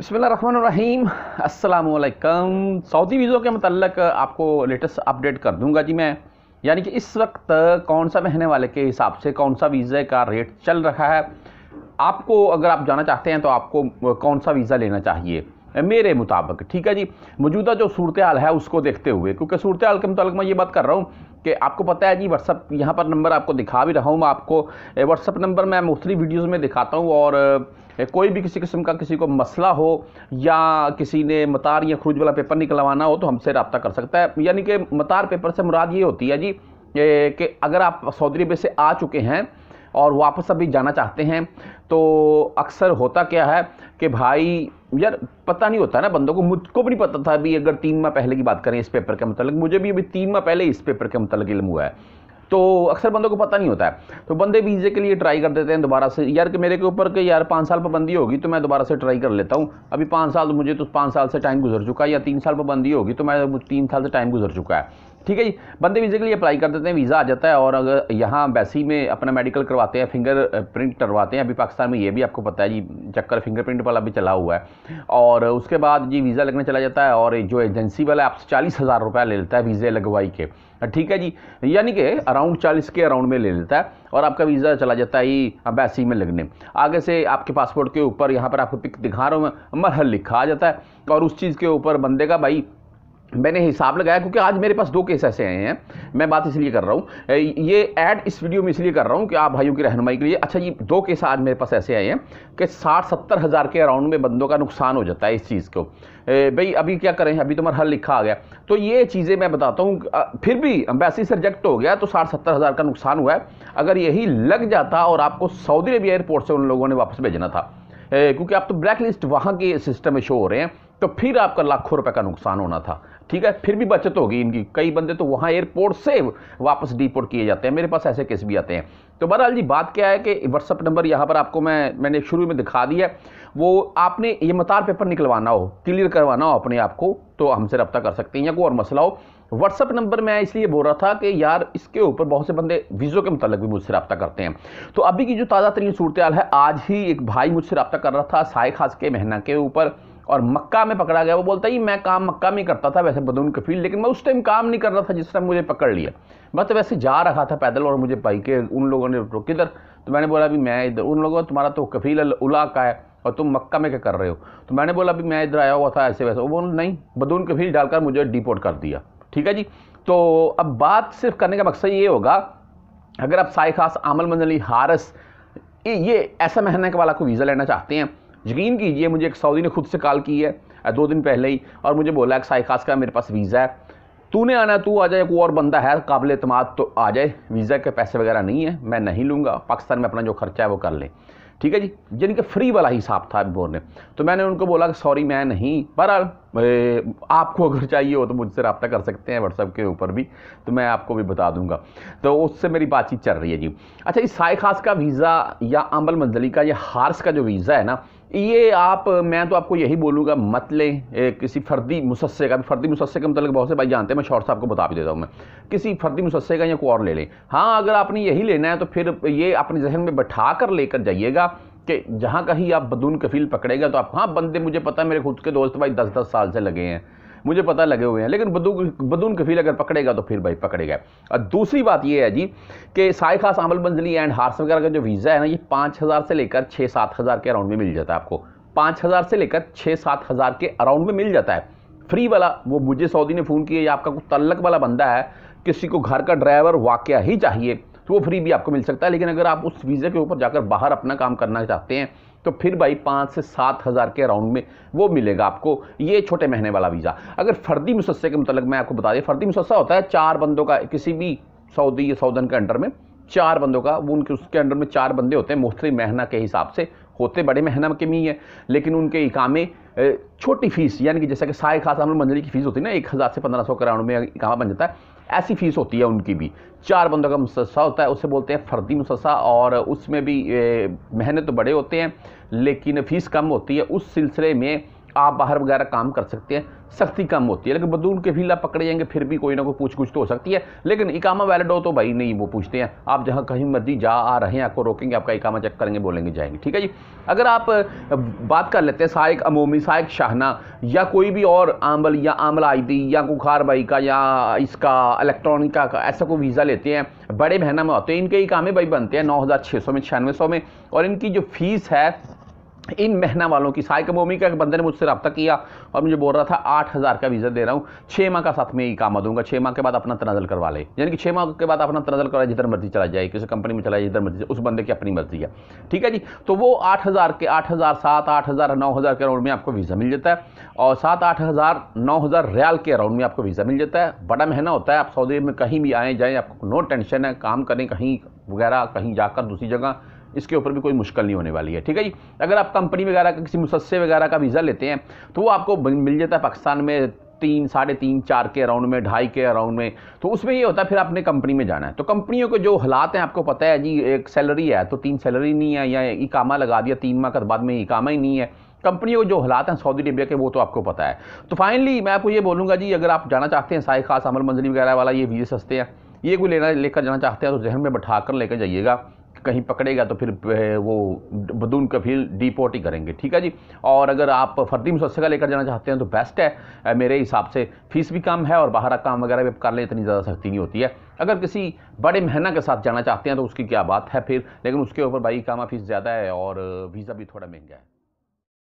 बसमीम अल्लाम सऊदी वीज़ों के मतलब आपको लेटेस्ट अपडेट कर दूंगा जी मैं यानी कि इस वक्त कौन सा महीने वाले के हिसाब से कौन सा वीज़े का रेट चल रहा है आपको अगर आप जाना चाहते हैं तो आपको कौन सा वीज़ा लेना चाहिए मेरे मुताबिक ठीक है जी मौजूदा जो सूरत हाल है उसको देखते हुए क्योंकि सूरत हाल के मुताबिक मैं ये बात कर रहा हूँ कि आपको पता है जी व्हाट्सअप यहाँ पर नंबर आपको दिखा भी रहा हूँ मैं आपको व्हाट्सअप नंबर मैं दूसरी वीडियोज़ में दिखाता हूँ और कोई भी किसी किस्म का किसी को मसला हो या किसी ने मतार या खरूज वाला पेपर निकलवाना हो तो हमसे रबता कर सकता है यानी कि मतार पेपर से मुराद ये होती है जी कि अगर आप सऊदी अरब से आ चुके हैं और वापस अभी जाना चाहते हैं तो अक्सर होता क्या है कि भाई यार पता नहीं होता ना बंदों को मुझको भी नहीं पता था अभी अगर तीन माह पहले की बात करें इस पेपर के मतलब मुझे भी अभी तीन माह पहले इस पेपर के मतलब इलम हुआ है तो अक्सर बंदों को पता नहीं होता है तो बंदे वीज़े के लिए ट्राई कर देते हैं दोबारा से यार कि मेरे के ऊपर कि यार पाँच साल पाबंदी होगी तो मैं दोबारा से ट्राई कर लेता हूँ अभी पाँच साल तो मुझे तो पाँच साल से टाइम गुजर चुका है या तीन साल पाबंदी होगी तो मैं तीन साल से टाइम गुजर चुका है ठीक है जी बंदे वीज़े के लिए अप्लाई कर देते हैं वीज़ा आ जाता है और अगर यहाँ बैसी में अपना मेडिकल करवाते हैं फिंगर प्रिंट करवाते हैं अभी पाकिस्तान में ये भी आपको पता है जी चक्कर फिंगर प्रिंट वाला भी चला हुआ है और उसके बाद जी वीज़ा लगने चला जाता है और जो एजेंसी वाला आपसे चालीस हज़ार रुपया ले लेता है वीज़े लगवाई के ठीक है जी यानी कि अराउंड चालीस के अराउंड में ले लेता है और आपका वीज़ा चला जाता है अम्बेसी में लगने आगे से आपके पासपोर्ट के ऊपर यहाँ पर आपको पिक दिखा रहा हूँ मरहल लिखा आ जाता है और उस चीज़ के ऊपर बंदे का भाई मैंने हिसाब लगाया क्योंकि आज मेरे पास दो केस ऐसे आए हैं मैं बात इसलिए कर रहा हूँ ये ऐड इस वीडियो में इसलिए कर रहा हूँ कि आप भाइयों की रहनुमाई के लिए अच्छा ये दो केस आज मेरे पास ऐसे आए हैं कि साठ सत्तर हज़ार के अराउंड में बंदों का नुकसान हो जाता है इस चीज़ को भाई अभी क्या करें अभी तो हमारा हल लिखा आ गया तो ये चीज़ें मैं बताता हूँ फिर भी अम्बेसी से रिजेक्ट हो गया तो साठ सत्तर हज़ार का नुकसान हुआ है अगर यही लग जाता और आपको सऊदी अरबिया एयरपोर्ट से उन लोगों ने वापस भेजना था क्योंकि आप तो ब्लैक लिस्ट वहाँ के सिस्टम में शो हो रहे हैं तो फिर आपका लाखों रुपए का नुकसान होना था ठीक है फिर भी बचत होगी इनकी कई बंदे तो वहाँ एयरपोर्ट से वापस डीपोर्ट किए जाते हैं मेरे पास ऐसे केस भी आते हैं तो बहरहाल जी बात क्या है कि व्हाट्सअप नंबर यहाँ पर आपको मैं मैंने शुरू में दिखा दिया वो आपने ये मतार पेपर निकलवाना हो क्लियर करवाना हो अपने आप को तो हमसे रब्ता कर सकते हैं या कोई और मसला हो व्हाट्सअप नंबर मैं इसलिए बोल रहा था कि यार इसके ऊपर बहुत से बंदे वीज़ों के मतलब भी मुझसे रब्ता करते हैं तो अभी की जो ताज़ा तरीन सूरत है आज ही एक भाई मुझसे रब्ता कर रहा था साय खास के महना के ऊपर और मक्का में पकड़ा गया वो बोलता है मैं काम मक्का में करता था वैसे बदून कफील लेकिन मैं उस टाइम काम नहीं कर रहा था जिस टाइम मुझे पकड़ लिया मैं तो वैसे जा रहा था पैदल और मुझे भाई के उन लोगों ने रोक किधर तो मैंने बोला अभी मैं इधर उन लोगों तुम्हारा तो कफील उला का है और तुम मक्का में क्या कर रहे हो तो मैंने बोला अभी मैं इधर आया हुआ था ऐसे वैसे वो नहीं बदून कफील डालकर मुझे डिपोर्ट कर दिया ठीक है जी तो अब बात सिर्फ करने का मकसद ये होगा अगर आप साय खास आमल मंजली हारस ये ऐसा महीने वाला को वीज़ा लेना चाहते हैं यकीन कीजिए मुझे एक सऊदी ने खुद से कॉल की है दो दिन पहले ही और मुझे बोला साई खास का मेरे पास वीज़ा है तूने आना तू आ जाए कोई और बंदा है काबिल अतमाद तो आ जाए वीज़ा के पैसे वगैरह नहीं है मैं नहीं लूँगा पाकिस्तान में अपना जो खर्चा है वो कर ले ठीक है जी यानी कि फ्री वाला हिसाब था अभी बोर ने तो मैंने उनको बोला कि सॉरी मैं नहीं बहरहाल आपको अगर चाहिए हो तो मुझसे रबता कर सकते हैं व्हाट्सएप के ऊपर भी तो मैं आपको भी बता दूंगा तो उससे मेरी बातचीत चल रही है जी अच्छा इस साय खास का वीज़ा या अम्बल मंजली का या हार्स का जो वीज़ा है ना ये आप मैं तो आपको यही बोलूँगा मत लें किसी फर्दी मुसस्से का फर्दी मुसस्से का मतलब बहुत से भाई जानते हैं मैं शॉर्ट से आपको बता भी देता हूँ मैं किसी फर्दी मुसस्से का या को और ले लें हाँ अगर आपने यही लेना है तो फिर ये अपने जहन में बैठा कर लेकर जाइएगा कि जहाँ कहीं आप बदून कफील पकड़ेगा तो आप हाँ बंदे मुझे पता है मेरे खुद के दोस्त भाई दस दस साल से लगे हैं मुझे पता लगे हुए हैं लेकिन बदू बदून कफील अगर पकड़ेगा तो फिर भाई पकड़ेगा और दूसरी बात ये है जी कि साय खास अमल मंजिली एंड हार्स वगैरह का जो वीज़ा है ना ये पाँच हज़ार से लेकर छः सात हज़ार के अराउंड में मिल जाता है आपको पाँच हज़ार से लेकर छः सात हज़ार के अराउंड में मिल जाता है फ्री वाला वो मुझे सऊदी ने फ़ोन किया या आपका कुछ तल्लक वाला बंदा है किसी को घर का ड्राइवर वाक़ ही चाहिए तो वो फ्री भी आपको मिल सकता है लेकिन अगर आप उस वीज़े के ऊपर जाकर बाहर अपना काम करना चाहते हैं तो फिर भाई पाँच से सात हज़ार के अराउंड में वो मिलेगा आपको ये छोटे महीने वाला वीज़ा अगर फर्दी मुसस्से के मतलब मैं आपको बता दें फर्दी मुसस्सा होता है चार बंदों का किसी भी सऊदी या सऊदन के अंडर में चार बंदों का वो उनके उसके अंडर में चार बंदे होते हैं मुफ्त महीना के हिसाब से होते बड़े महनम के में ही है लेकिन उनके इकामे छोटी फीस यानी कि जैसा कि साय खास हम मंजिली की फ़ीस होती है ना एक हज़ार से पंद्रह सौ करोड़ में इकामा बन जाता है ऐसी फ़ीस होती है उनकी भी चार बंदों का मुसस्सा होता है उसे बोलते हैं फ़र्दी मुसस्सा और उसमें भी महने तो बड़े होते हैं लेकिन फ़ीस कम होती है उस सिलसिले में आप बाहर वगैरह काम कर सकते हैं सख्ती कम होती है लेकिन बदूल के फीला पकड़े जाएंगे फिर भी कोई ना कोई पूछ कुछ तो हो सकती है लेकिन इकामा वैलिड हो तो भाई नहीं वो पूछते हैं आप जहाँ कहीं मर्जी जा आ रहे हैं आपको रोकेंगे आपका इकामा चेक करेंगे बोलेंगे जाएंगे ठीक है जी अगर आप बात कर लेते हैं सहायक अमूमी सहायक शाहना या कोई भी और आमल या आमल आई या कुखार भाई का या इसका इलेक्ट्रॉनिक का ऐसा कोई वीज़ा लेते हैं बड़े बहना में होते हैं इनके इकामे भाई बनते हैं नौ हज़ार छः सौ में छियानवे सौ में और इनकी जो फीस है इन बहना वालों की सहायक भूमिका एक बंदे ने मुझसे रब्ता किया और मुझे बोल रहा था आठ हज़ार का वीज़ा दे रहा हूँ छः माह का साथ में ही काम दूंगा छः माह के बाद अपना तनाजल करवा ले यानी कि छः माह के बाद अपना तनाजल करवाए जिधर मर्जी चला जाए किसी कंपनी में चला जाए जिधर मर्जी उस बंदे की अपनी मर्जी है ठीक है जी तो वो आठ हज़ार के आठ हज़ार सात आठ हज़ार नौ हज़ार के अराउंड में आपको वीज़ा मिल जाता है और सात आठ हज़ार नौ हज़ार रियाल के अराउंड में आपको वीज़ा मिल जाता है बड़ा महीना होता है आप सऊदी में कहीं भी आएँ जाएँ आपको नो टेंशन है काम करें कहीं वगैरह कहीं जाकर दूसरी जगह इसके ऊपर भी कोई मुश्किल नहीं होने वाली है ठीक है जी अगर आप कंपनी वगैरह का किसी मुसस्से वगैरह का वीज़ा लेते हैं तो वो आपको मिल जाता है पाकिस्तान में तीन साढ़े तीन चार के अराउंड में ढाई के अराउंड में तो उसमें ये होता है फिर आपने कंपनी में जाना है तो कंपनियों के जो हालात हैं आपको पता है जी एक सैलरी है तो तीन सैलरी नहीं है या इकामा लगा दिया तीन माह के बाद में इकामा ही नहीं है कंपनियों के जो हालात हैं सऊदी अरेबिया के वो तो आपको पता है तो फाइनली मैं आपको ये बोलूँगा जी अगर आप जाना चाहते हैं साई खास अमल मंजिली वगैरह वाला ये वीज़े सस्ते हैं ये कोई लेना लेकर जाना चाहते हैं तो जहन में बैठा कर लेकर जाइएगा कहीं पकड़ेगा तो फिर वो बदून का फिर डिपोर्ट ही करेंगे ठीक है जी और अगर आप फर्दी मुसस्से का लेकर जाना चाहते हैं तो बेस्ट है मेरे हिसाब से फीस भी कम है और बाहर का काम वगैरह भी आप कर लें इतनी ज़्यादा सख्ती नहीं होती है अगर किसी बड़े महीना के साथ जाना चाहते हैं तो उसकी क्या बात है फिर लेकिन उसके ऊपर भाई कामा फीस ज़्यादा है और वीज़ा भी थोड़ा महंगा है